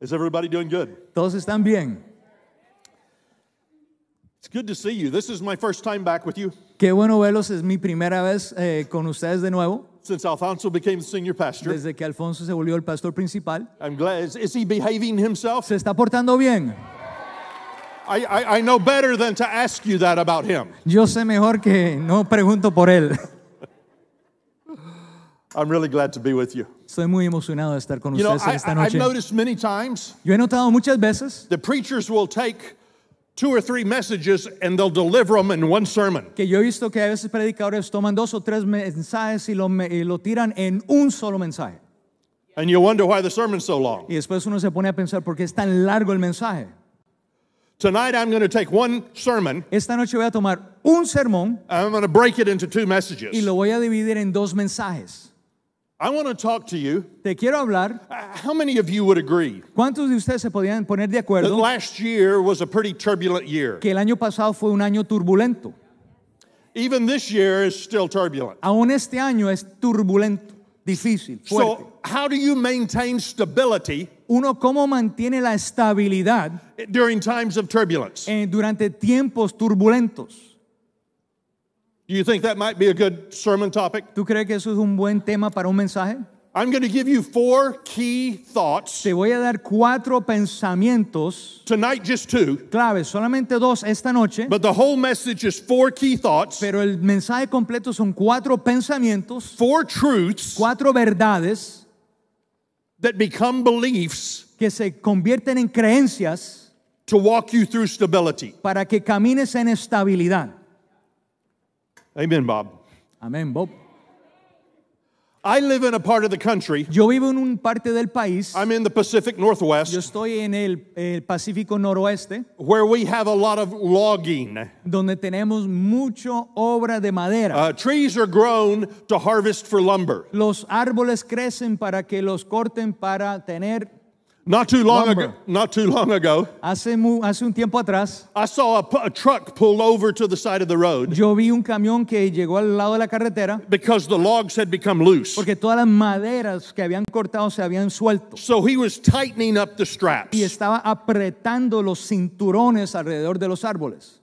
Is everybody doing good? Todos están bien. It's good to see you. This is my first time back with you. Qué bueno verlos. Es mi primera vez eh, con ustedes de nuevo. Since Alfonso became the senior pastor. Desde que Alfonso se volvió el pastor principal. I'm glad. Is, is he behaving himself? Se está portando bien. I, I, I know better than to ask you that about him. Yo sé mejor que no pregunto por él. I'm really glad to be with you. Estoy muy emocionado de estar con ustedes esta noche. Yo he notado muchas veces Que yo he visto que a veces predicadores toman dos o tres mensajes y lo, lo tiran en un solo mensaje. Y después uno se pone a pensar por qué es tan largo el mensaje. Esta noche voy a tomar un sermón. Y lo voy a dividir en dos mensajes. I want to talk to you. Te quiero hablar. Uh, how many of you would agree? ¿Cuántos de ustedes se podían poner de acuerdo? That last year was a pretty turbulent year. Que el año pasado fue un año turbulento. Even this year is still turbulent. Aún este año es turbulento, difícil, fuerte. So, how do you maintain stability? Uno cómo mantiene la estabilidad during times of turbulence? Eh, durante tiempos turbulentos. Do you think that might be a good sermon topic? ¿Tú crees que eso es un buen tema para un mensaje? I'm going to give you four key thoughts. Te voy a dar cuatro pensamientos. Tonight just two. Claves, solamente dos esta noche. But the whole message is four key thoughts. Pero el mensaje completo son cuatro pensamientos. Four truths. Cuatro verdades. That become beliefs. Que se convierten en creencias. To walk you through stability. Para que camines en estabilidad. Amen, Bob. Amén, Bob. I live in a part of the country. Yo vivo en un parte del país. I'm in the Pacific Northwest. Yo estoy en el, el, Pacífico Noroeste. Where we have a lot of logging. Donde tenemos mucho obra de madera. Uh, trees are grown to harvest for lumber. Los árboles crecen para que los corten para tener not too long lumber. ago. Not too long ago. Hace, mu, hace un tiempo atrás. I saw a, a, truck pull over to the side of the road. Yo vi un camión que llegó al lado de la carretera. Because the logs had become loose. Porque todas las maderas que habían cortado se habían suelto. So he was tightening up the straps. Y estaba apretando los cinturones alrededor de los árboles.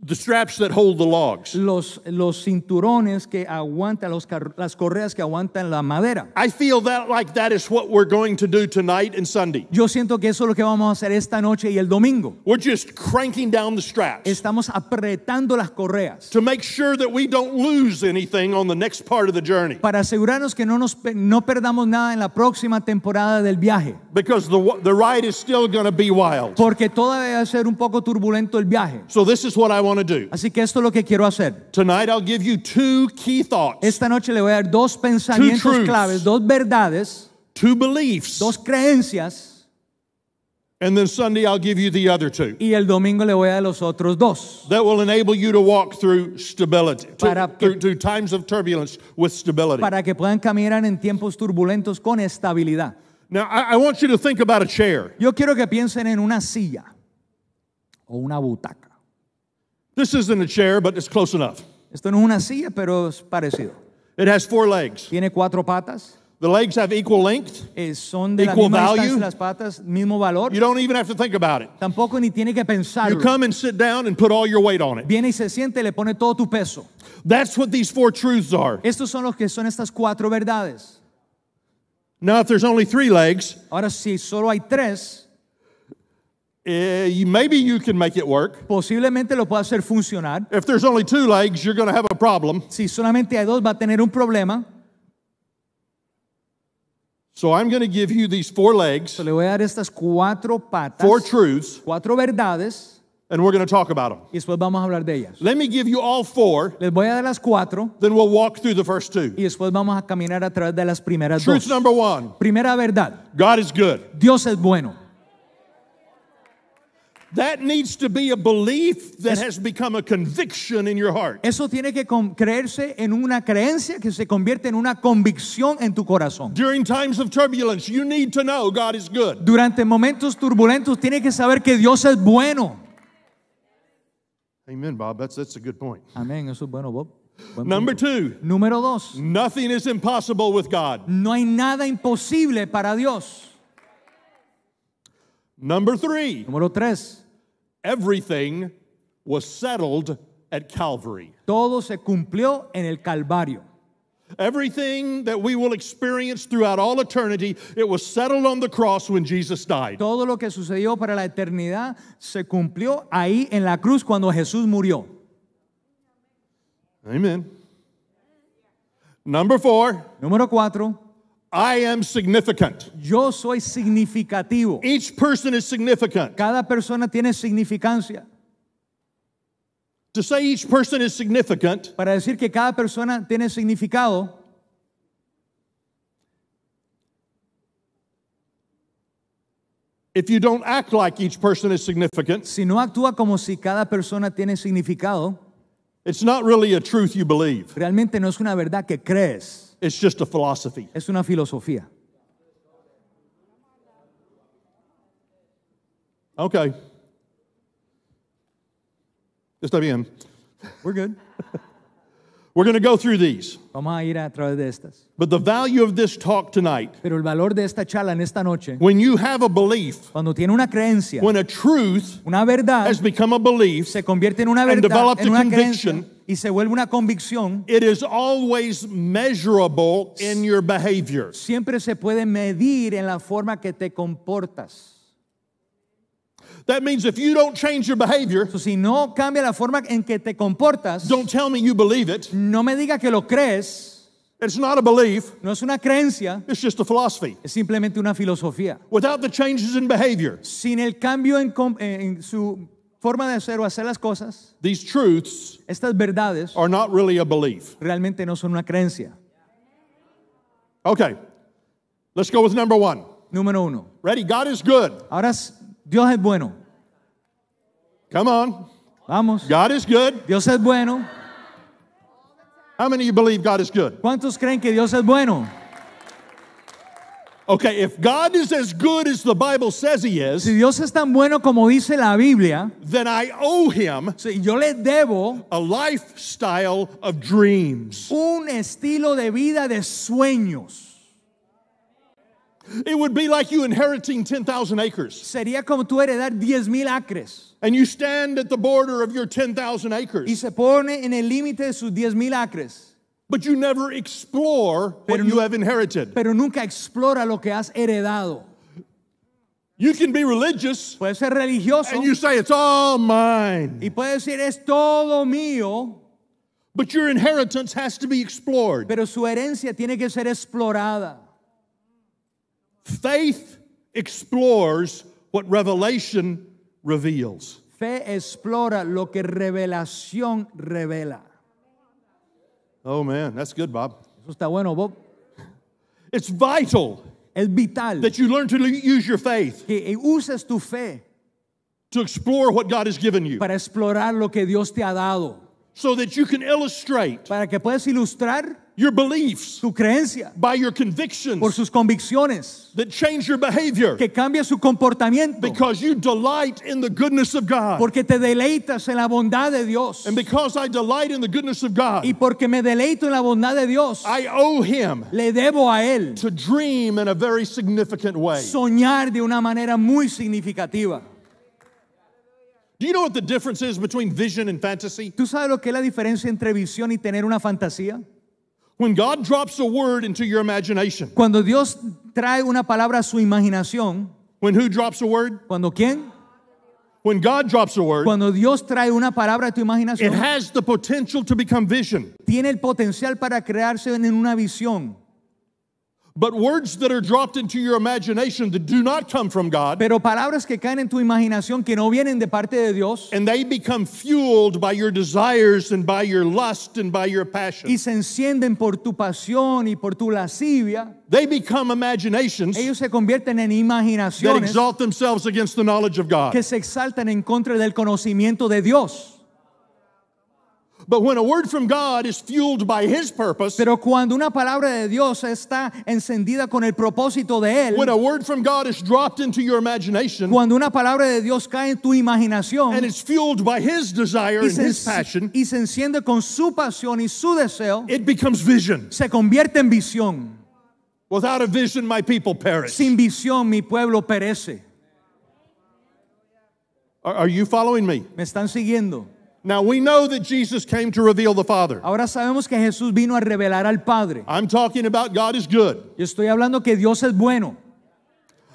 The straps that hold the logs. Los, los cinturones que aguantan, los, las correas que aguantan la madera. I feel that like that is what we're going to do tonight and Sunday. Yo siento que eso es lo que vamos a hacer esta noche y el domingo. We're just cranking down the straps. Estamos apretando las correas. To make sure that we don't lose anything on the next part of the journey. Para asegurarnos que no nos no perdamos nada en la próxima temporada del viaje. Because the the ride is still going to be wild. Porque todavía va a ser un poco turbulento el viaje. So this is what I want to do. Así que esto es lo que quiero hacer. Tonight I'll give you two key thoughts. Esta noche le voy a dar dos pensamientos claves, dos verdades, two beliefs. dos creencias. And then Sunday I'll give you the other two. Y el domingo le voy a dar los otros dos. That will enable you to walk through stability, to, que, through, times of turbulence with stability. Para que puedan caminar en tiempos turbulentos con estabilidad. Now I, I want you to think about a chair. Yo quiero que piensen en una silla o una butaca. This isn't a chair, but it's close enough. Esto no es una silla, pero es parecido. It has four legs. Tiene cuatro patas. The legs have equal length, eh, son de equal la misma value. Las patas, mismo valor. You don't even have to think about it. Tampoco ni tiene que pensarlo. You come and sit down and put all your weight on it. Viene y se siente, le pone todo tu peso. That's what these four truths are. Estos son los que son estas cuatro verdades. Now, if there's only three legs, ahora si solo hay tres, Eh, maybe you can make it work. Posiblemente lo pueda hacer funcionar. If there's only two legs, you're going to have a problem. Si solamente hay dos, va a tener un problema. So I'm going to give you these four legs. So le voy a dar estas cuatro patas. Four truths. Cuatro verdades. And we're going to talk about them. Y después vamos a hablar de ellas. Let me give you all four. Les voy a dar las cuatro. Then we'll walk through the first two. Y después vamos a caminar a través de las primeras Truth dos. Truth number one. Primera verdad. God is good. Dios es bueno. That needs to be a belief that has become a conviction in your heart. Eso tiene que creerse en una creencia que se convierte en una convicción en tu corazón. During times of turbulence, you need to know God is good. Durante momentos turbulentos tienes que saber que Dios es bueno. Amen, Bob. That's that's a good point. Amén, eso es bueno, Bob. Number two. Número dos. Nothing is impossible with God. No hay nada imposible para Dios. Number three. Número tres. Everything was settled at Calvary. Todo se cumplió en el Calvario. Everything that we will experience throughout all eternity, it was settled on the cross when Jesus died. Todo lo que sucedió para la eternidad se cumplió ahí en la cruz cuando Jesús murió. Amen. Number four. Número cuatro. I am significant. Yo soy significativo. Each person is significant. Cada persona tiene significancia. To say each person is significant. Para decir que cada persona tiene significado. If you don't act like each person is significant. Si no actúa como si cada persona tiene significado. It's not really a truth you believe. Realmente no es una verdad que crees. It's just a philosophy. Es una filosofía. Okay. Está bien. We're good. We're going to go through these. Vamos a ir a través de estas. But the value of this talk tonight, Pero el valor de esta charla en esta noche, when you have a belief, cuando tiene una creencia, when a truth una verdad has become a belief, se convierte en una and developed en a una conviction, y se vuelve una convicción, it is always measurable in your behavior. siempre se puede medir en la forma que te comportas. That means if you don't change your behavior, so si no cambia la forma en que te comportas, don't tell me you believe it. No me diga que lo crees. It's not a belief. No es una creencia. It's just a philosophy. Es simplemente una filosofía. Without the changes in behavior. Sin el cambio en, eh, en su forma de hacer o hacer las cosas. These truths estas verdades are not really a belief. Realmente no son una creencia. Okay. Let's go with number one. Número uno. Ready? God is good. Ahora Dios es bueno. Come on. Vamos. God is good. Dios es bueno. How many of you believe God is good? ¿Cuántos creen que Dios es bueno? Okay, if God is as good as the Bible says he is, si Dios es tan bueno como dice la Biblia, then I owe him si yo le debo a lifestyle of dreams. Un estilo de vida de sueños. It would be like you inheriting 10,000 acres. Sería como tú heredar 10,000 acres. And you stand at the border of your 10,000 acres. Y se pone en el límite de sus 10,000 acres. But you never explore pero what you have inherited. Pero nunca explora lo que has heredado. You can be religious. Puede ser religioso. And you say it's all mine. Y puede decir es todo mío. But your inheritance has to be explored. Pero su herencia tiene que ser explorada. Faith explores what revelation reveals. Fe explora lo que revelación revela. Oh man, that's good, Bob. Eso está bueno, Bob. It's vital. Es vital. That you learn to use your faith. Que eh, uses tu fe. To explore what God has given you. Para explorar lo que Dios te ha dado. So that you can illustrate. Para que puedas ilustrar your beliefs, su creencia, by your convictions, por sus convicciones, that change your behavior, que cambia su comportamiento, because you delight in the goodness of God, porque te deleitas en la bondad de Dios, and because I delight in the goodness of God, y porque me deleito en la bondad de Dios, I owe Him, le debo a él, to dream in a very significant way, soñar de una manera muy significativa. Do you know what the difference is between vision and fantasy? ¿Tú sabes lo que es la diferencia entre visión y tener una fantasía? When God drops a word into your imagination. Cuando Dios trae una palabra a su imaginación. When who drops a word? Cuando quién? When God drops a word, cuando Dios trae una palabra a tu imaginación, it has the potential to become vision. Tiene el potencial para crearse en una visión. But words that are dropped into your imagination that do not come from God. Pero palabras que caen en tu imaginación que no vienen de parte de Dios. And they become fueled by your desires and by your lust and by your passion. Y se encienden por tu pasión y por tu lascivia. They become imaginations. Ellos se convierten en imaginaciones. That exalt themselves against the knowledge of God. Que se exaltan en contra del conocimiento de Dios. But when a word from God is fueled by his purpose, pero cuando una palabra de Dios está encendida con el propósito de él, when a word from God is dropped into your imagination, cuando una palabra de Dios cae en tu imaginación, and it's fueled by his desire and his passion, y se enciende con su pasión y su deseo, it becomes vision. Se convierte en visión. Without a vision, my people perish. Sin visión, mi pueblo perece. Are, are you following me? Me están siguiendo. Now we know that Jesus came to reveal the Father. Ahora sabemos que Jesús vino a revelar al Padre. I'm talking about God is good. Yo estoy hablando que Dios es bueno.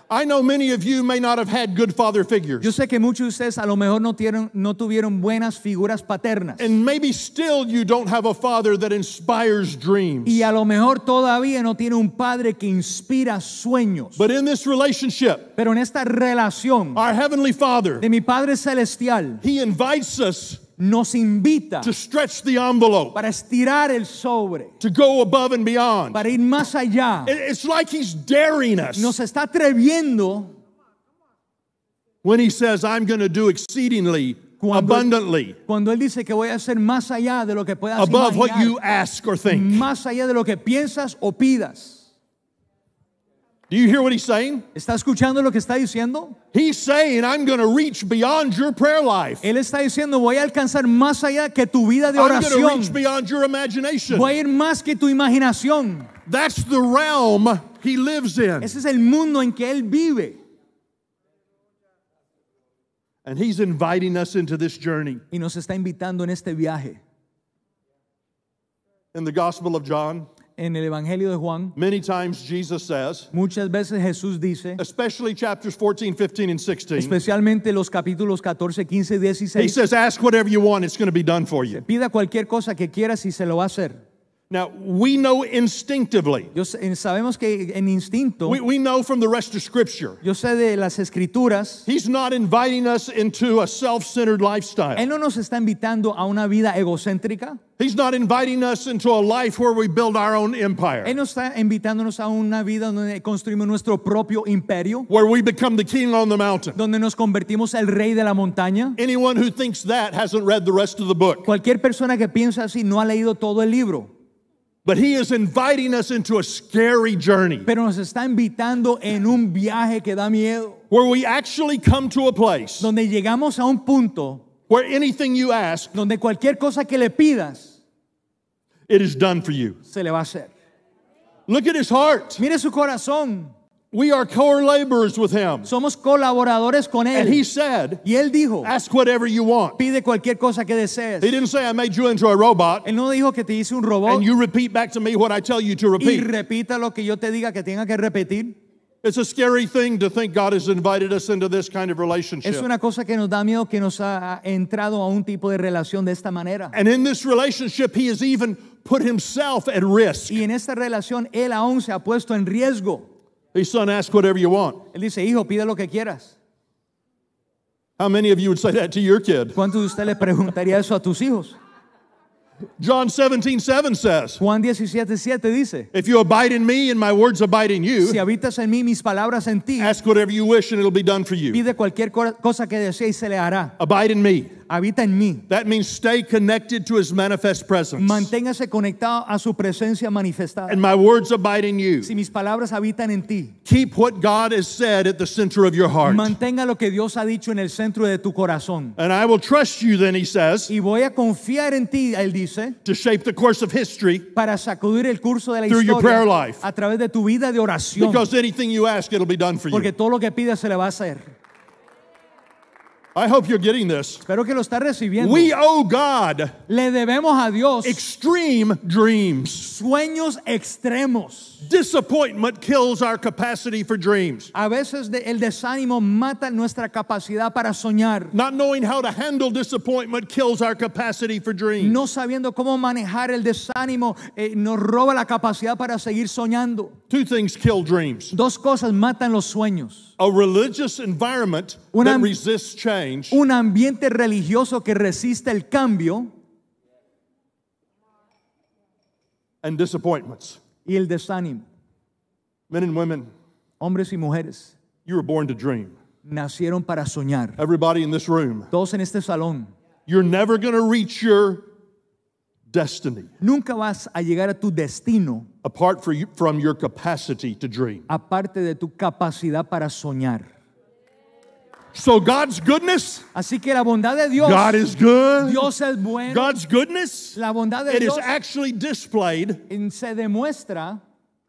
I know many of you may not have had good father figures. Yo sé que muchos de ustedes a lo mejor no tuvieron, no tuvieron buenas figuras paternas. And maybe still you don't have a father that inspires dreams. Y a lo mejor todavía no tiene un padre que inspira sueños. But in this relationship, pero en esta relación, our heavenly Father, de mi Padre celestial, he invites us nos invita to stretch the envelope, para estirar el sobre, to go above and beyond. para ir más allá. It's like he's daring us. Nos está atreviendo when he says, I'm going to do exceedingly cuando, abundantly. Cuando él dice que voy a hacer más allá de lo que puedas above imaginar, what you ask or think. Más allá de lo que piensas o pidas. Do you hear what he's saying? ¿Está escuchando lo que está diciendo? He's saying I'm going to reach beyond your prayer life. Él está diciendo voy a alcanzar más allá que tu vida de oración. I'm going to reach beyond your imagination. Voy a ir más que tu imaginación. That's the realm he lives in. Ese es el mundo en que él vive. And he's inviting us into this journey. Y nos está invitando en este viaje. In the Gospel of John, en el Evangelio de Juan, many times Jesus says, muchas veces Jesús dice, especially chapters 14, 15 and 16. Especialmente los capítulos 14, 15 y 16. He says ask whatever you want, it's going to be done for you. Pida cualquier cosa que quieras y se lo va a hacer. Now, we know instinctively. Yo, eh, sabemos que en instinto. We, we, know from the rest of Scripture. Yo sé de las escrituras. He's not inviting us into a self-centered lifestyle. Él no nos está invitando a una vida egocéntrica. He's not inviting us into a life where we build our own empire. Él no está invitándonos a una vida donde construimos nuestro propio imperio. Where we become the king on the mountain. Donde nos convertimos el rey de la montaña. Anyone who thinks that hasn't read the rest of the book. Cualquier persona que piensa así no ha leído todo el libro. But he is inviting us into a scary journey. Pero nos está invitando en un viaje que da miedo. Where we actually come to a place. Donde llegamos a un punto. Where anything you ask. Donde cualquier cosa que le pidas. It is done for you. Se le va a hacer. Look at his heart. Mire su corazón. We are co-laborers with him. Somos colaboradores con él. And he said, y él dijo, ask whatever you want. Pide cualquier cosa que desees. He didn't say I made you into a robot. Él no dijo que te hice un robot. And you repeat back to me what I tell you to repeat. Y repita lo que yo te diga que tenga que repetir. It's a scary thing to think God has invited us into this kind of relationship. Es una cosa que nos da miedo que nos ha entrado a un tipo de relación de esta manera. And in this relationship he has even put himself at risk. Y en esta relación él aún se ha puesto en riesgo. Hey, son, ask whatever you want. Él dice, hijo, pide lo que quieras. How many of you would say that to your kid? ¿Cuántos de ustedes le preguntaría eso a tus hijos? John 17, 7 says, Juan 17, 7 dice, If you abide in me and my words abide in you, si habitas en mí, mis palabras en ti, ask whatever you wish and it'll be done for you. Pide cualquier cosa que desees y se le hará. Abide in me habita en mí. That means stay connected to his manifest presence. Manténgase conectado a su presencia manifestada. And my words abide in you. Si mis palabras habitan en ti. Keep what God has said at the center of your heart. Mantenga lo que Dios ha dicho en el centro de tu corazón. And I will trust you then he says. Y voy a confiar en ti, él dice. To shape the course of history. Para sacudir el curso de la historia. Through your prayer life. A través de tu vida de oración. Because anything you ask it'll be done for you. Porque todo lo que pidas se le va a hacer. I hope you're getting this. Espero que lo está recibiendo. We owe God Le debemos a Dios extreme dreams. Sueños extremos. Disappointment kills our capacity for dreams. A veces el desánimo mata nuestra capacidad para soñar. Not knowing how to handle disappointment kills our capacity for dreams. No sabiendo cómo manejar el desánimo eh, nos roba la capacidad para seguir soñando. Two things kill dreams. Dos cosas matan los sueños. A religious environment Una, that resists change. un ambiente religioso que resiste el cambio y el desánimo. Men and women, hombres y mujeres, you were born to dream. nacieron para soñar. todos en este salón. You're never going to reach your destiny. Nunca vas a llegar a tu destino. from your capacity to dream. Aparte de tu capacidad para soñar. So God's goodness, Así que la bondad de Dios, God is good. Dios es bueno. God's goodness, la bondad de it Dios It is actually displayed En se demuestra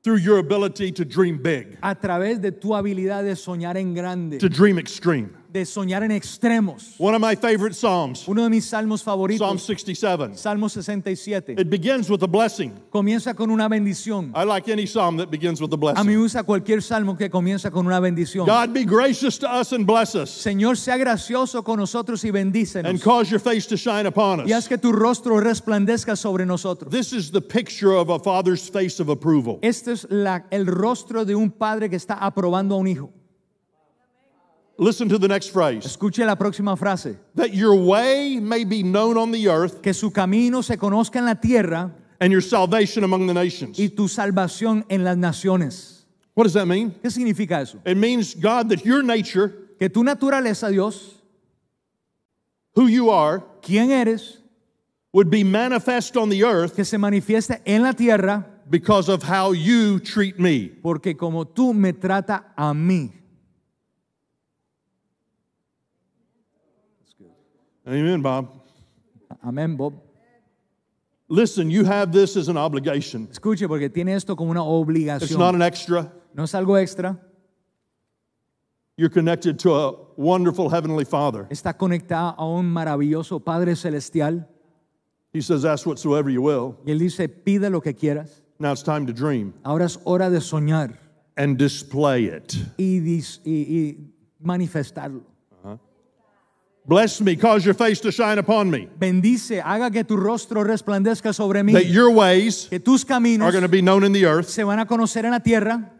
through your ability to dream big, a través de tu habilidad de soñar en grande, to dream extreme de soñar en extremos. One of my favorite Psalms. Uno de mis salmos favoritos. Psalm 67. Salmo 67. It begins with a blessing. Comienza con una bendición. I like any psalm that begins with a blessing. A mí me gusta cualquier salmo que comienza con una bendición. God be gracious to us and bless us. Señor, sea gracioso con nosotros y bendícenos. And cause your face to shine upon us. Y haz que tu rostro resplandezca sobre nosotros. This is the picture of a father's face of approval. Este es la, el rostro de un padre que está aprobando a un hijo. Listen to the next phrase. Escuche la próxima frase. That your way may be known on the earth. Que su camino se conozca en la tierra. And your salvation among the nations. Y tu salvación en las naciones. What does that mean? ¿Qué significa eso? It means God that your nature que tu naturaleza, Dios, who you are, quién eres, would be manifest on the earth, que se manifieste en la tierra, because of how you treat me. Porque como tú me trata a mí. Amen, Bob. Amén, Bob. Listen, you have this as an obligation. Escuche, porque tiene esto como una obligación. It's not an extra. No es algo extra. You're connected to a wonderful heavenly Father. Está conectada a un maravilloso Padre celestial. He says, "Ask whatsoever you will." Y él dice, pide lo que quieras. Now it's time to dream. Ahora es hora de soñar. And display it. Y, y, y manifestarlo. Bless me, cause your face to shine upon me. Bendice, haga que tu rostro resplandezca sobre mí. That your ways que tus caminos are going to be known in the earth. Se van a conocer en la tierra.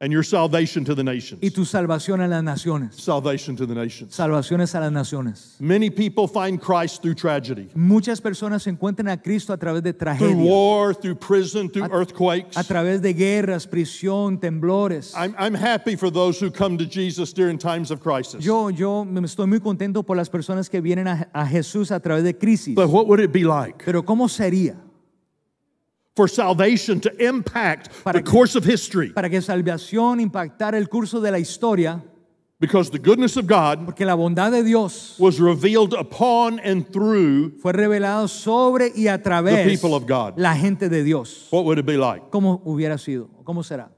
And your salvation to the nations. Y tu salvación a las naciones. Salvation to the nations. Salvaciones a las naciones. Many people find Christ through tragedy. Muchas personas encuentran a Cristo a través de tragedias. Through war, through prison, through a, earthquakes. A través de guerras, prisión, temblores. I'm, I'm happy for those who come to Jesus during times of crisis. Yo yo me estoy muy contento por las personas que vienen a, a Jesús a través de crisis. But what would it be like? Pero cómo sería? for salvation to impact para the que, course of history. Para que salvación impactara el curso de la historia. Because the goodness of God Porque la bondad de Dios was revealed upon and through fue revelado sobre y a través the people of God. la gente de Dios. What would it be like? ¿Cómo hubiera sido? ¿Cómo será?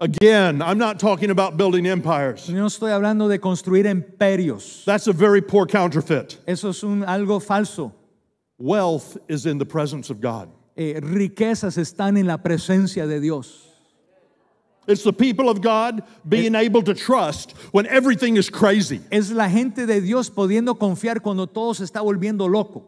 Again, I'm not talking about building empires. No estoy hablando de construir imperios. That's a very poor counterfeit. Eso es un algo falso. Wealth is in the presence of God. Eh, riquezas están en la presencia de Dios. It's the people of God being able to trust when everything is crazy. Es la gente de Dios pudiendo confiar cuando todo se está volviendo loco.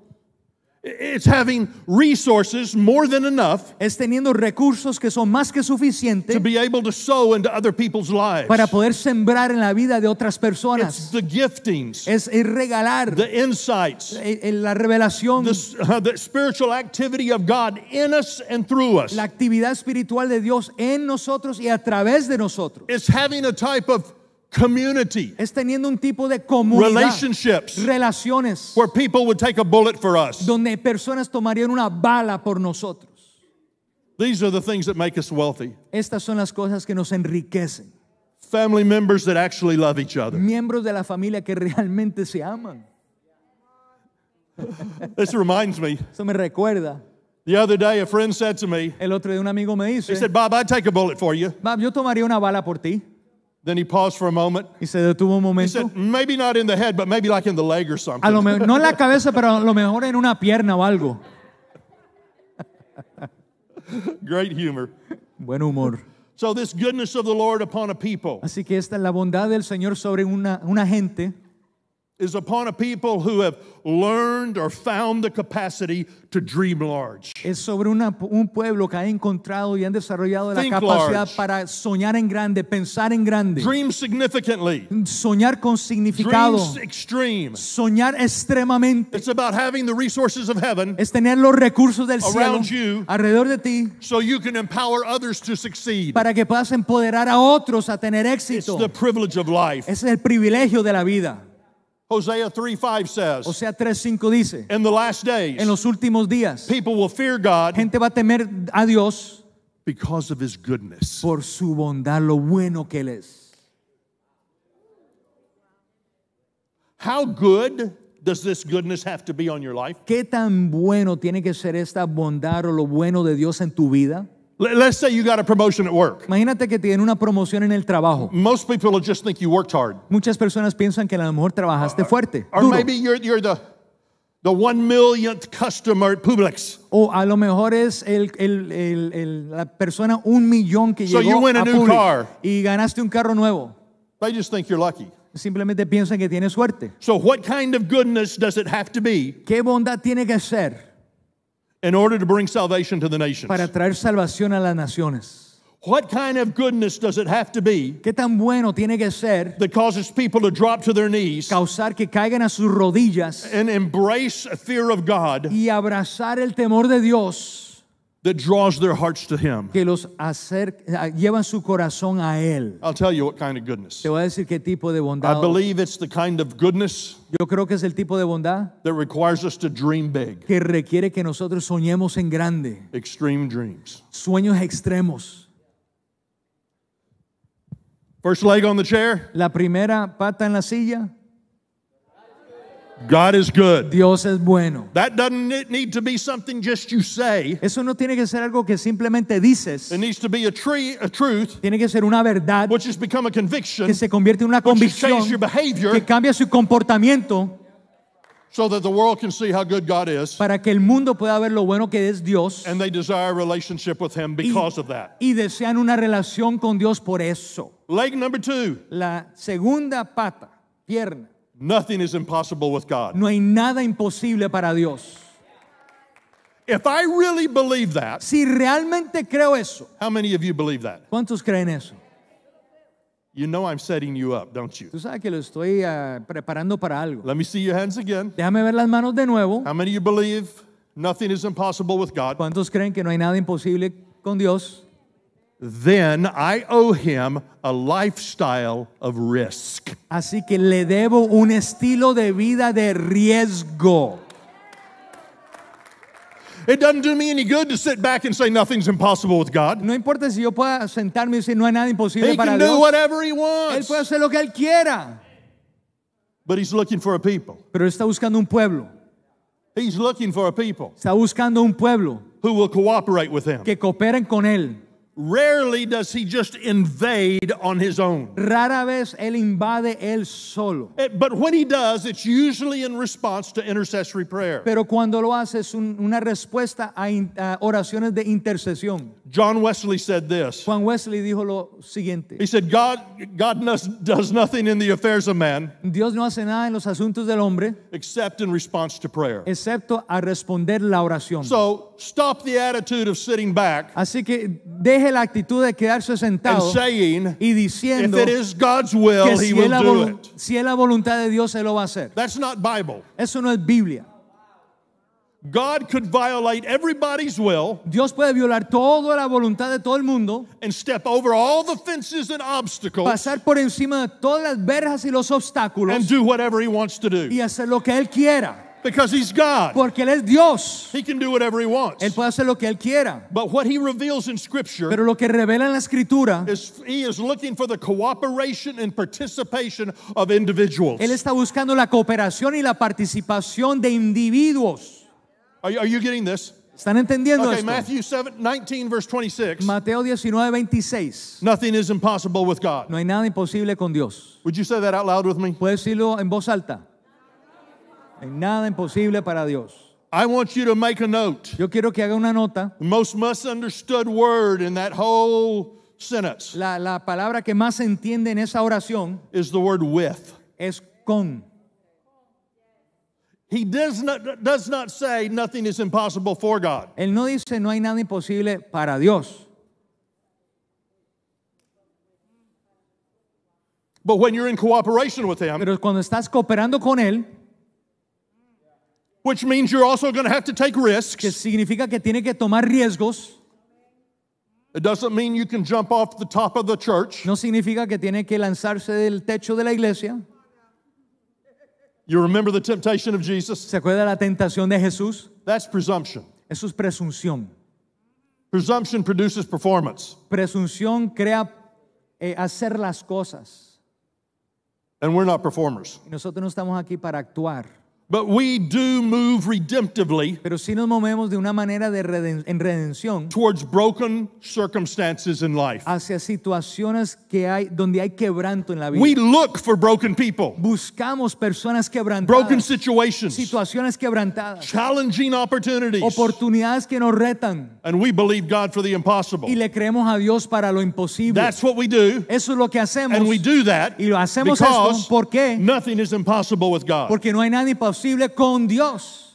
It's having resources more than enough es teniendo recursos que son más que suficientes to be able to sow into other people's lives. para poder sembrar en la vida de otras personas. It's the giftings, es el regalar the insights, la revelación, the, uh, the spiritual activity of God in us and through us. La actividad espiritual de Dios en nosotros y a través de nosotros. It's having a type of community, es teniendo un tipo de comunidad, relationships, relaciones, where people would take a bullet for us. donde personas tomarían una bala por nosotros. These are the things that make us wealthy. Estas son las cosas que nos enriquecen. Family members that actually love each other. Miembros de la familia que realmente se aman. this reminds me. Eso me recuerda. The other day, a friend said to me. El otro día un amigo me dice. He said, "Bob, I'd take a bullet for you." Bob, yo tomaría una bala por ti. Then he paused for a moment. Y se detuvo un momento." He said, maybe not in the head, but maybe like in the leg or something. A lo me- no en la cabeza, pero a lo mejor en una pierna o algo. Great humor. Buen humor. So, this goodness of the Lord upon a people. Así que esta es la bondad del Señor sobre una, una gente is upon a people who have learned or found the capacity to dream large. Es sobre una, un pueblo que ha encontrado y han desarrollado Think la capacidad large. para soñar en grande, pensar en grande. Dream significantly. Soñar con significado. Dream extreme. Soñar extremamente. It's about having the resources of heaven es tener los recursos del around cielo you, alrededor de ti. So you can empower others to succeed. Para que puedas empoderar a otros a tener éxito. It's the privilege of life. Es el privilegio de la vida. Hosea 3:5 says. Osea 3:5 dice. In the last days. En los últimos días. People will fear God. Gente va a temer a Dios. Because of his goodness. Por su bondad, lo bueno que él es. How good does this goodness have to be on your life? ¿Qué tan bueno tiene que ser esta bondad o lo bueno de Dios en tu vida? Let's say you got a promotion at work. Imagínate que tienen una promoción en el trabajo. Most people just think you worked hard. Muchas personas piensan que a lo mejor trabajaste uh, fuerte. Or, or maybe you're, you're the the one millionth customer at Publix. O a lo mejor es el, el, el, la persona un millón que so llegó you win a, a new Publix car. y ganaste un carro nuevo. They just think you're lucky. Simplemente piensan que tienes suerte. So what kind of goodness does it have to be? ¿Qué bondad tiene que ser? in order to bring salvation to the nations. Para traer salvación a las naciones. What kind of goodness does it have to be? ¿Qué tan bueno tiene que ser? That causes people to drop to their knees. Causar que caigan a sus rodillas. And embrace a fear of God. Y abrazar el temor de Dios that draws their hearts to him. Que los acerca, llevan su corazón a él. I'll tell you what kind of goodness. Te voy a decir qué tipo de bondad. I believe it's the kind of goodness Yo creo que es el tipo de bondad that requires us to dream big. Que requiere que nosotros soñemos en grande. Extreme dreams. Sueños extremos. First leg on the chair. La primera pata en la silla. God is good. Dios es bueno. That doesn't need to be something just you say. Eso no tiene que ser algo que simplemente dices. It needs to be a, tree, a truth. Tiene que ser una verdad. Which has become a conviction. Que se convierte en una convicción. Your behavior, que cambia su comportamiento. So that the world can see how good God is. Para que el mundo pueda ver lo bueno que es Dios. And they desire a relationship with him because y, of that. Y desean una relación con Dios por eso. Leg number two. La segunda pata, pierna. Nothing is impossible with God. No hay nada imposible para Dios. If I really believe that, si realmente creo eso, how many of you believe that? ¿Cuántos creen eso? You know I'm setting you up, don't you? Tú sabes que lo estoy uh, preparando para algo. Let me see your hands again. Déjame ver las manos de nuevo. How many of you believe nothing is impossible with God? ¿Cuántos creen que no hay nada imposible con Dios? then I owe him a lifestyle of risk. Así que le debo un estilo de vida de riesgo. It doesn't do me any good to sit back and say nothing's impossible with God. No importa si yo pueda sentarme y decir no hay nada imposible he para can Do whatever he wants. Él puede hacer lo que él quiera. But he's looking for a people. Pero está buscando un pueblo. He's looking for a people. Está buscando un pueblo. Who will cooperate with him. Que cooperen con él. Rarely does he just invade on his own. Rara vez él invade él solo. Eh, but when he does, it's usually in response to intercessory prayer. Pero cuando lo hace es un, una respuesta a, in, a oraciones de intercesión. John Wesley said this. Juan Wesley dijo lo siguiente. He said, God, God does nothing in the affairs of man. Dios no hace nada en los asuntos del hombre. Except in response to prayer. Excepto a responder la oración. So stop the attitude of sitting back. Así que deje la actitud de quedarse sentado. And saying, y diciendo, if it is God's will, si he will do it. Si es la voluntad de Dios, él lo va a hacer. That's not Bible. Eso no es Biblia. God could violate everybody's will. Dios puede violar toda la voluntad de todo el mundo. And step over all the fences and obstacles. Pasar por encima de todas las verjas y los obstáculos. And do whatever he wants to do. Y hacer lo que él quiera. Because he's God. Porque él es Dios. He can do whatever he wants. Él puede hacer lo que él quiera. But what he reveals in scripture Pero lo que revela en la escritura is he is looking for the cooperation and participation of individuals. Él está buscando la cooperación y la participación de individuos. Are you, are you getting this? ¿Están entendiendo okay, esto? Matthew 7, 19, verse 26. Mateo 19, 26. Nothing is impossible with God. No hay nada imposible con Dios. Would you say that out loud with me? ¿Puedes decirlo en voz alta? No hay nada imposible para Dios. I want you to make a note. Yo quiero que haga una nota. The most misunderstood word in that whole sentence. La, la palabra que más se entiende en esa oración is the word with. Es con. He does not, does not say nothing is impossible for God. Él no dice no hay nada imposible para Dios. But when you're in cooperation with him, Pero cuando estás cooperando con él, which means you're also going to have to take risks. que significa que tiene que tomar riesgos. It doesn't mean you can jump off the top of the church. No significa que tiene que lanzarse del techo de la iglesia. You remember the temptation of Jesus? ¿Se acuerda la tentación de Jesús? That's presumption. Eso es presunción. Presumption produces performance. Presunción crea eh, hacer las cosas. And we're not performers. Y nosotros no estamos aquí para actuar. But we do move redemptively Pero sí nos movemos de una manera de reden en redención towards broken circumstances in life. hacia situaciones que hay donde hay quebranto en la vida. We look for broken people, Buscamos personas quebrantadas, broken situations, situaciones quebrantadas, challenging opportunities, oportunidades que nos retan. and we believe God for the impossible. y le creemos a Dios para lo imposible. That's what we do, Eso es lo que hacemos and we do that y lo hacemos esto because ¿por qué? nothing is impossible with God. porque no hay nada imposible con Dios.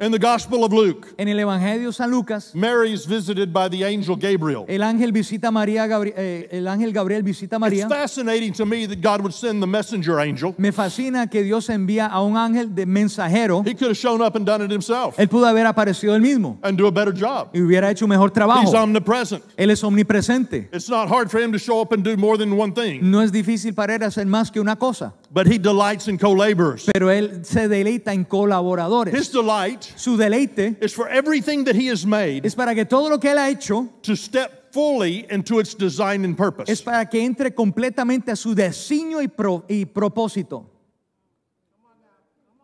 In the Gospel of Luke, en el Evangelio San Lucas, Mary is visited by the angel Gabriel. El ángel visita María, Gabri eh, el ángel Gabriel visita a María. It's fascinating to me that God would send the messenger angel. Me fascina que Dios envía a un ángel de mensajero. He could have shown up and done it himself. Él pudo haber aparecido él mismo. And do a better job. Y hubiera hecho un mejor trabajo. He's omnipresent. Él es omnipresente. It's not hard for him to show up and do more than one thing. No es difícil para él hacer más que una cosa. But he delights in co-laborers. Pero él se deleita en colaboradores. His delight su deleite is for everything that he has made es para que todo lo que él ha hecho to step fully into its design and purpose. es para que entre completamente a su diseño y, pro, y propósito.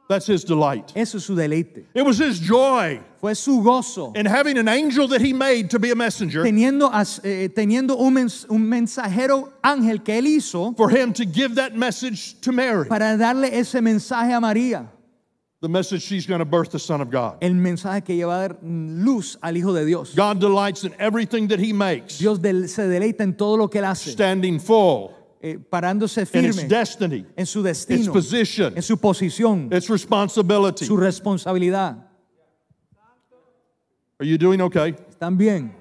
That's his delight. Eso es su deleite. It was his joy. Fue su gozo. In having an angel that he made to be a messenger. Teniendo, eh, teniendo un, mens un mensajero ángel que él hizo. For him to give that message to Mary. Para darle ese mensaje a María. The message she's going to birth the Son of God. El mensaje que lleva a dar luz al Hijo de Dios. God delights in everything that He makes. Dios del, se deleita en todo lo que él hace. Standing full. Eh, parándose firme its destiny, en su destino, its position, en su posición, its responsibility. su responsabilidad. Are you doing okay? ¿Están bien?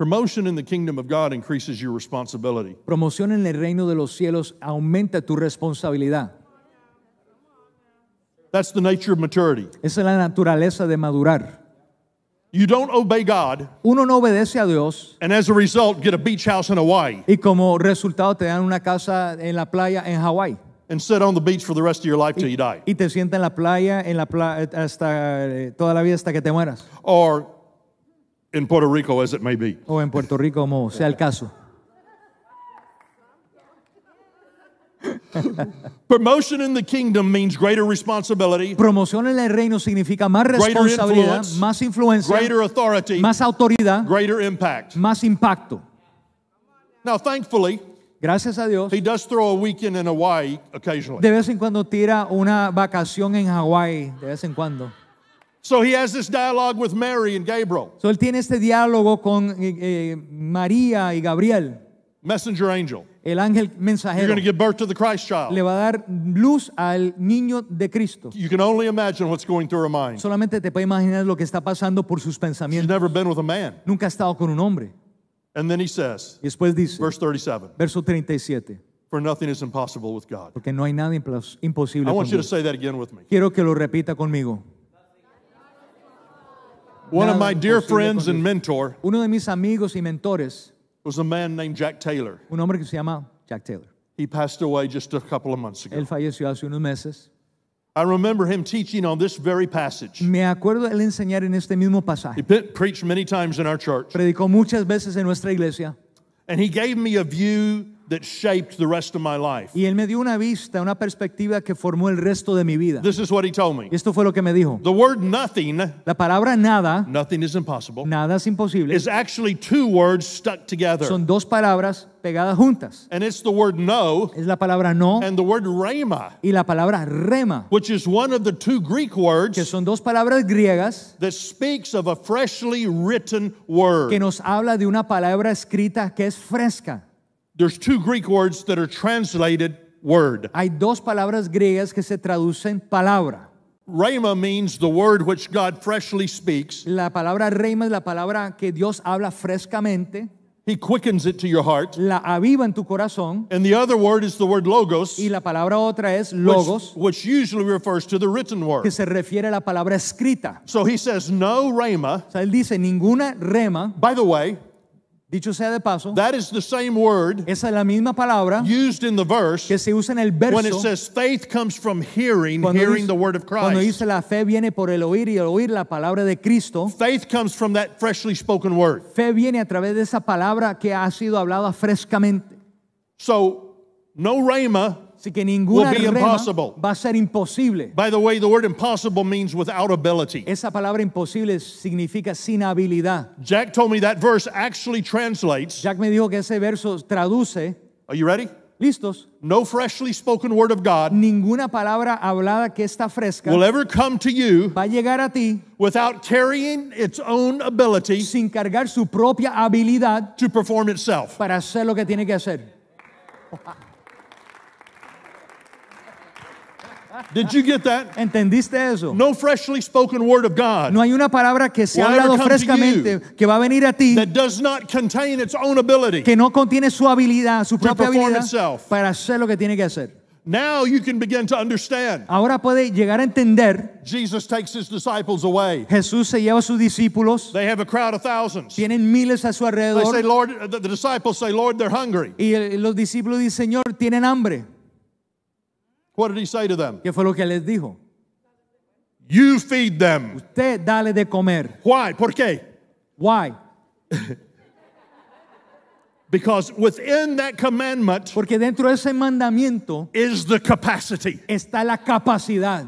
Promotion in the kingdom of God increases your responsibility. Promoción en el reino de los cielos aumenta tu responsabilidad. That's the nature of maturity. Esa es la naturaleza de madurar. You don't obey God. Uno no obedece a Dios. And as a result, get a beach house in Hawaii. Y como resultado te dan una casa en la playa en Hawaii. And sit on the beach for the rest of your life till you die. Y te sienta en la playa en la playa hasta eh, toda la vida hasta que te mueras. Or in Puerto Rico as it may be. O en Puerto Rico como sea el caso. Promotion in the kingdom means greater responsibility. Promoción en el reino significa más responsabilidad, más influencia, greater authority, más autoridad, greater impact. más impacto. Now, thankfully, Gracias a Dios. He does throw a weekend in Hawaii occasionally. De vez en cuando tira una vacación en Hawaii, de vez en cuando. So he has this dialogue with Mary and Gabriel. So él tiene este diálogo con eh, eh María y Gabriel. Messenger angel. El ángel mensajero. You're going to give birth to the Christ child. Le va a dar luz al niño de Cristo. You can only imagine what's going through her mind. Solamente te puedes imaginar lo que está pasando por sus pensamientos. She's never been with a man. Nunca ha estado con un hombre. And then he says. Y después dice. Verse 37. Verso 37. For nothing is impossible with God. Porque no hay nada imposible I want you to say that again with me. Quiero que lo repita conmigo. One of my dear friends and mentor Uno de mis amigos y mentores was a man named Jack Taylor. Un hombre que se llama Jack Taylor. He passed away just a couple of months ago. Él falleció hace unos meses. I remember him teaching on this very passage. Me acuerdo él enseñar en este mismo pasaje. He preached many times in our church. Predicó muchas veces en nuestra iglesia. And he gave me a view that shaped the rest of my life. Y él me dio una vista, una perspectiva que formó el resto de mi vida. This is what he told me. Y esto fue lo que me dijo. The word nothing, la palabra nada, nothing is impossible. Nada es imposible. Is actually two words stuck together. Son dos palabras pegadas juntas. And it's the word no. Es la palabra no. And the word rema. Y la palabra rema. Which is one of the two Greek words. Que son dos palabras griegas. That speaks of a freshly written word. Que nos habla de una palabra escrita que es fresca. There's two Greek words that are translated word. Hay dos palabras griegas que se traducen palabra. Rhema means the word which God freshly speaks. La palabra rhema es la palabra que Dios habla frescamente. He quickens it to your heart. La aviva en tu corazón. And the other word is the word logos. Y la palabra otra es logos. Which, which usually refers to the written word. Que se refiere a la palabra escrita. So he says no rhema. O sea, él dice ninguna reima. By the way, Dicho sea de paso, that is the same word esa es la misma palabra used in the verse que se usa en el verso when it says faith comes from hearing, hearing dice, the word of Christ. Cuando dice la fe viene por el oír y el oír la palabra de Cristo. Faith comes from that freshly spoken word. Fe viene a través de esa palabra que ha sido hablada frescamente. So, no rhema Así que ninguna will be impossible. va a ser imposible. By the way, the word impossible means without ability. Esa palabra imposible significa sin habilidad. Jack told me that verse actually translates. Jack me dijo que ese verso traduce. Are you ready? Listos. No freshly spoken word of God. Ninguna palabra hablada que está fresca. Will ever come to you. Va a llegar a ti. Without carrying its own ability. Sin cargar su propia habilidad. To perform itself. Para hacer lo que tiene que hacer. Did you get that? ¿Entendiste eso? No freshly spoken word of God. No hay una palabra que se ha hablado frescamente que va a venir a ti that does not contain its own ability que no contiene su habilidad, su propia habilidad itself. para hacer lo que tiene que hacer. Now you can begin to understand. Ahora puede llegar a entender. Jesus takes his disciples away. Jesús se lleva a sus discípulos. They have a crowd of thousands. Tienen miles a su alrededor. They say, Lord, the disciples say, Lord, they're hungry. Y los discípulos dicen, Señor, tienen hambre. What did he say to them? ¿Qué fue lo que les dijo? You feed them. Usted dale de comer. Why? ¿Por qué? Why? Because within that commandment Porque dentro de ese mandamiento is the capacity. está la capacidad.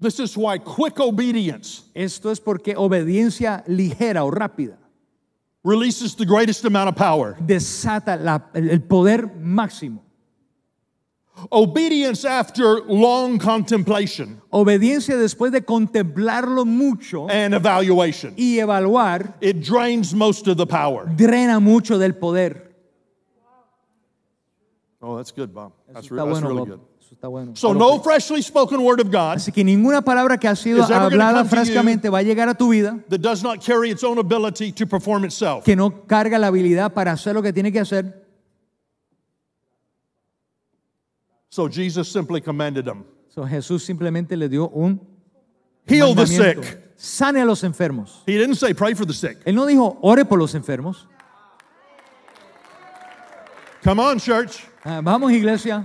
This is why quick obedience Esto es porque obediencia ligera o rápida releases the greatest amount of power. Desata la, el poder máximo. Obedience after long contemplation. Obediencia después de contemplarlo mucho. And evaluation. Y evaluar. It drains most of the power. Drena mucho del poder. Oh, that's good, Bob. That's, re- that's bueno, really Bob. good eso está bueno. So no freshly spoken word of God Así que ninguna palabra que ha sido hablada frescamente va a llegar a tu vida does not carry its own to que no carga la habilidad para hacer lo que tiene que hacer. So Jesus simply commanded them. So Jesús simplemente le dio un Heal the sick. Sane a los enfermos. He didn't say pray for the sick. Él no dijo ore por los enfermos. Come on, church. Uh, vamos, iglesia.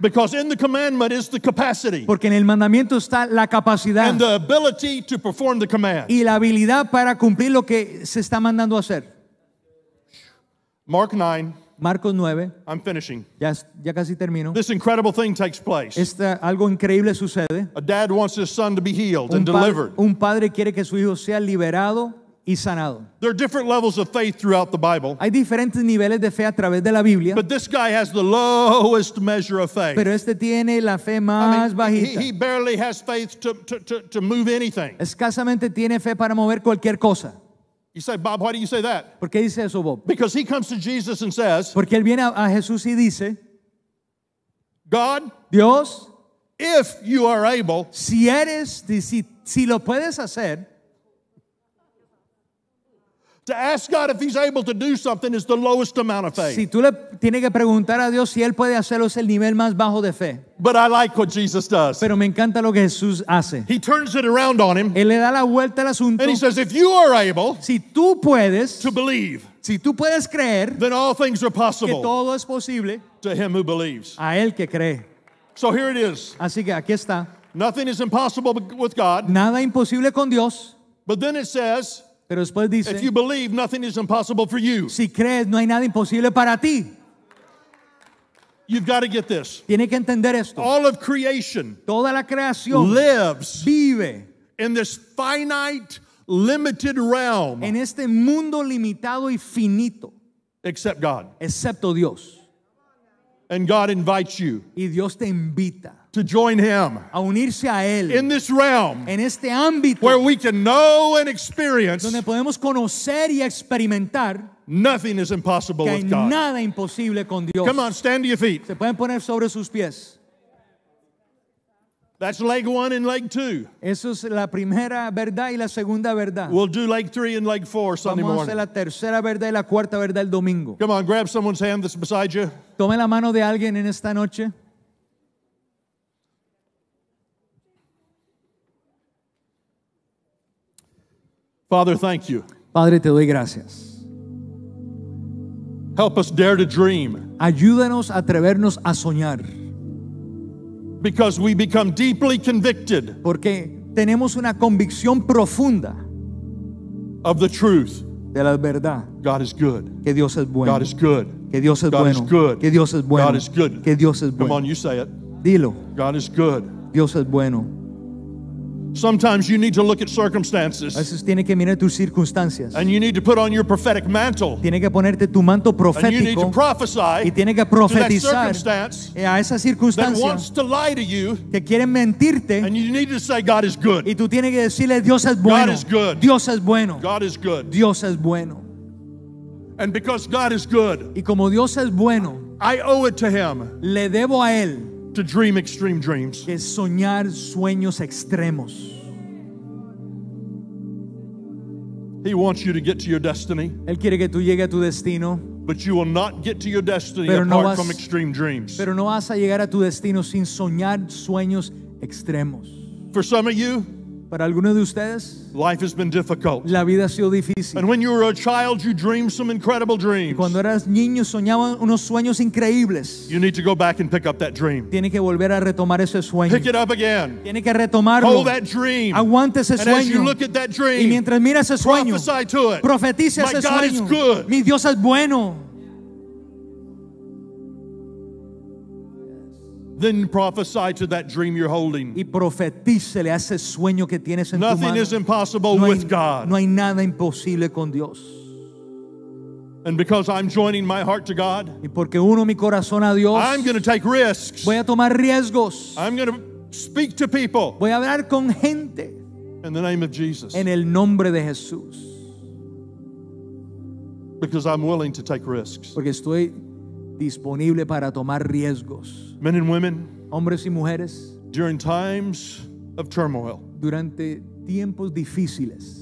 Because in the commandment is the capacity. Porque en el mandamiento está la capacidad. And the ability to perform the command. Y la habilidad para cumplir lo que se está mandando hacer. Mark 9. Marcos 9. I'm finishing. Ya, ya casi termino. This incredible thing takes place. Esta, algo increíble sucede. A dad wants his son to be healed un and delivered. Un padre quiere que su hijo sea liberado y sanado. There are different levels of faith throughout the Bible. Hay diferentes niveles de fe a través de la Biblia. But this guy has the lowest measure of faith. Pero este tiene la fe más I mean, bajita. He, he, barely has faith to, to, to, to move anything. Escasamente tiene fe para mover cualquier cosa. You say, Bob, why do you say that? ¿Por qué dice eso, Bob? Because he comes to Jesus and says, Porque él viene a, Jesús y dice, God, Dios, if you are able, si eres, si, si lo puedes hacer, to ask God if he's able to do something is the lowest amount of faith. Si tú le tiene que preguntar a Dios si él puede hacerlo es el nivel más bajo de fe. But I like what Jesus does. Pero me encanta lo que Jesús hace. He turns it around on him. Él le da la vuelta al asunto. And he says if you are able si tú puedes to believe si tú puedes creer then all things are possible. Que todo es posible. To him who believes. A él que cree. So here it is. Así que aquí está. Nothing is impossible with God. Nada imposible con Dios. But then it says Pero después dice, If you believe, nothing is impossible for you. si crees, no hay nada imposible para ti. You've got to get this. Tiene que entender esto. All of creation Toda la creación lives vive in this finite, limited realm en este mundo limitado y finito, except God. excepto Dios. And God invites you Y Dios te invita to join him a unirse a él in this realm en este ámbito where we can know and experience donde podemos conocer y experimentar nothing is impossible que with God. nada imposible con Dios come on stand to your feet se pueden poner sobre sus pies that's leg one and leg two. Eso es la primera verdad y la segunda verdad. We'll do leg three and leg four Sunday Vamos a hacer la tercera verdad y la cuarta verdad el domingo. Come on, grab someone's hand that's beside you. Tome la mano de alguien en esta noche. Father, thank you. Padre, te doy gracias. Help us dare to dream. Ayúdanos a atrevernos a soñar. Because we become deeply convicted. Porque tenemos una convicción profunda of the truth. de la verdad. God is good. Que Dios es bueno. God is good. Que Dios es God bueno. Is good. Que Dios es bueno. God is good. Que Dios es bueno. Come on, you say it. Dilo. God is good. Dios es bueno. Sometimes you need to look at circumstances. veces tiene que mirar tus circunstancias. And you need to put on your prophetic mantle. Tiene que ponerte tu manto profético. And you need to prophesy y tiene que profetizar to that circumstance a esa circunstancia that wants to lie to you. que mentirte. And you need to say God is good. Y tú tienes que decirle Dios es bueno. God is good. Dios es bueno. God is good. Dios es bueno. And because God is good. Y como Dios es bueno. I owe it to him. Le debo a él to dream extreme dreams. Es soñar sueños extremos. He wants you to get to your destiny. Él quiere que tú llegue a tu destino. But you will not get to your destiny pero apart no vas, from extreme dreams. Pero no vas a llegar a tu destino sin soñar sueños extremos. For some of you, Para algunos de ustedes, La vida ha sido difícil. Cuando eras niño soñaban unos sueños increíbles. You Tiene que volver a retomar ese sueño. Pick it up again. Tiene que retomarlo. Hold that dream. Aguante ese sueño. y mientras miras ese sueño, profetice ese sueño. Mi Dios es bueno. Then prophesy to that dream you're holding. Y profetícele a ese sueño que tienes en Nothing tu mano. Is impossible no, hay, with God. no hay nada imposible con Dios. And because I'm joining my heart to God, y porque uno mi corazón a Dios, I'm going to take risks. Voy a tomar riesgos. I'm going to speak to people. Voy a hablar con gente. In the name of Jesus. En el nombre de Jesús. Because I'm willing to take risks. Porque estoy disponible para tomar riesgos. Men and women, hombres y mujeres, during times of turmoil, durante tiempos difíciles,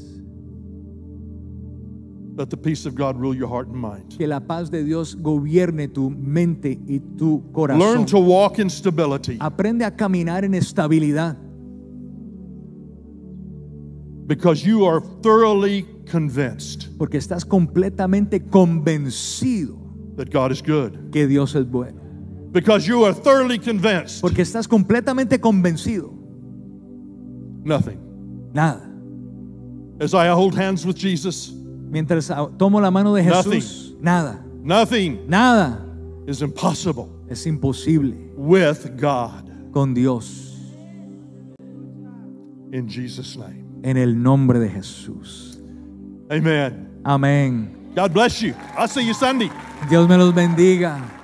let the peace of God rule your heart and mind. Que la paz de Dios gobierne tu mente y tu corazón. Learn to walk in stability. Aprende a caminar en estabilidad. Because you are thoroughly convinced. Porque estás completamente convencido that God is good. Que Dios es bueno. Because you are thoroughly convinced. Porque estás completamente convencido. Nothing. Nada. As I hold hands with Jesus. Mientras tomo la mano de Jesús. Nothing. Nada. Nothing. Nada. Is impossible. Es imposible. With God. Con Dios. In Jesus name. En el nombre de Jesús. Amen. Amén. God bless you. I'll see you Sunday. Dios me los bendiga.